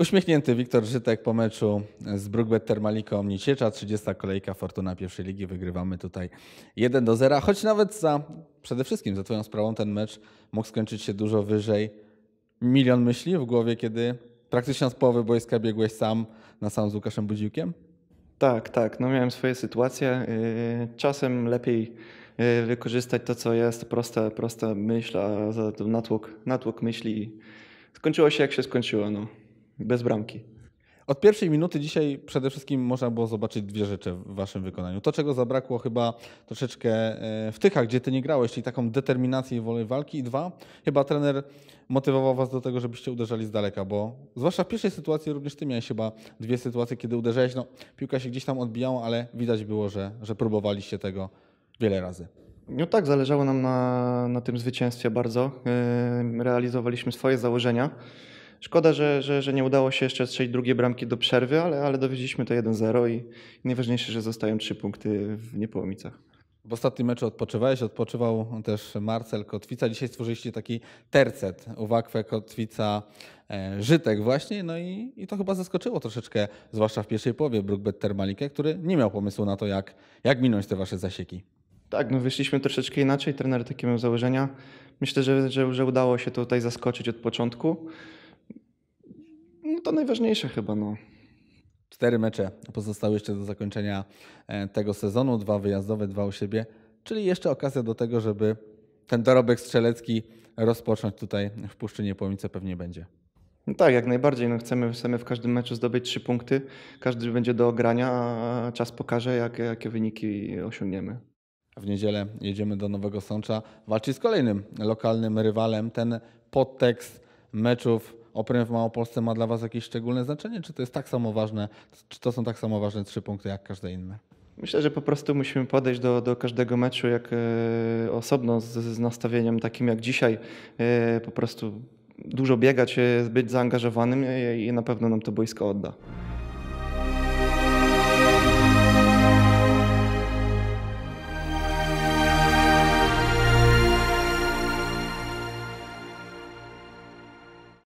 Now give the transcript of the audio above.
Uśmiechnięty Wiktor Żytek po meczu z Brugbetter Termaliką Niciecza, 30. kolejka Fortuna pierwszej ligi. Wygrywamy tutaj 1 do 0, choć nawet za, przede wszystkim za twoją sprawą ten mecz mógł skończyć się dużo wyżej. Milion myśli w głowie, kiedy praktycznie z połowy boiska biegłeś sam na sam z Łukaszem Budziukiem. Tak, tak. No miałem swoje sytuacje. Y, czasem lepiej y, wykorzystać to, co jest, prosta, prosta myśl, a zatem natłok, natłok myśli. Skończyło się, jak się skończyło. No. Bez bramki. Od pierwszej minuty dzisiaj przede wszystkim można było zobaczyć dwie rzeczy w waszym wykonaniu. To, czego zabrakło chyba troszeczkę e, w Tychach, gdzie ty nie grałeś, czyli taką determinację i wolę walki. I dwa, chyba trener motywował was do tego, żebyście uderzali z daleka, bo zwłaszcza w pierwszej sytuacji również ty miałeś chyba dwie sytuacje, kiedy uderzałeś. No, piłka się gdzieś tam odbijała, ale widać było, że, że próbowaliście tego wiele razy. No tak, zależało nam na, na tym zwycięstwie bardzo. E, realizowaliśmy swoje założenia. Szkoda, że, że, że nie udało się jeszcze strzelić drugiej bramki do przerwy, ale, ale dowiedzieliśmy to 1-0 i najważniejsze, że zostają trzy punkty w Niepołomicach. W ostatnim meczu odpoczywałeś, odpoczywał też Marcel Kotwica. Dzisiaj stworzyliście taki tercet Uwakwę, Kotwica, e, Żytek właśnie. No i, i to chyba zaskoczyło troszeczkę, zwłaszcza w pierwszej połowie Brookbet Termalikę, który nie miał pomysłu na to, jak, jak minąć te wasze zasieki. Tak, no wyszliśmy troszeczkę inaczej, trener takie miał założenia. Myślę, że, że, że udało się tutaj zaskoczyć od początku to najważniejsze chyba. No. Cztery mecze pozostały jeszcze do zakończenia e, tego sezonu, dwa wyjazdowe, dwa u siebie, czyli jeszcze okazja do tego, żeby ten dorobek strzelecki rozpocząć tutaj w Puszczynie Płomice pewnie będzie. No tak, jak najbardziej. No chcemy, chcemy w każdym meczu zdobyć trzy punkty. Każdy będzie do ogrania, a czas pokaże, jakie, jakie wyniki osiągniemy. W niedzielę jedziemy do Nowego Sącza walczyć z kolejnym lokalnym rywalem. Ten podtekst meczów Oprem w Małopolsce ma dla Was jakieś szczególne znaczenie, czy to jest tak samo ważne, czy to są tak samo ważne trzy punkty jak każde inne? Myślę, że po prostu musimy podejść do, do każdego meczu jak e, osobno z, z nastawieniem takim jak dzisiaj. E, po prostu dużo biegać, e, być zaangażowanym i, e, i na pewno nam to boisko odda.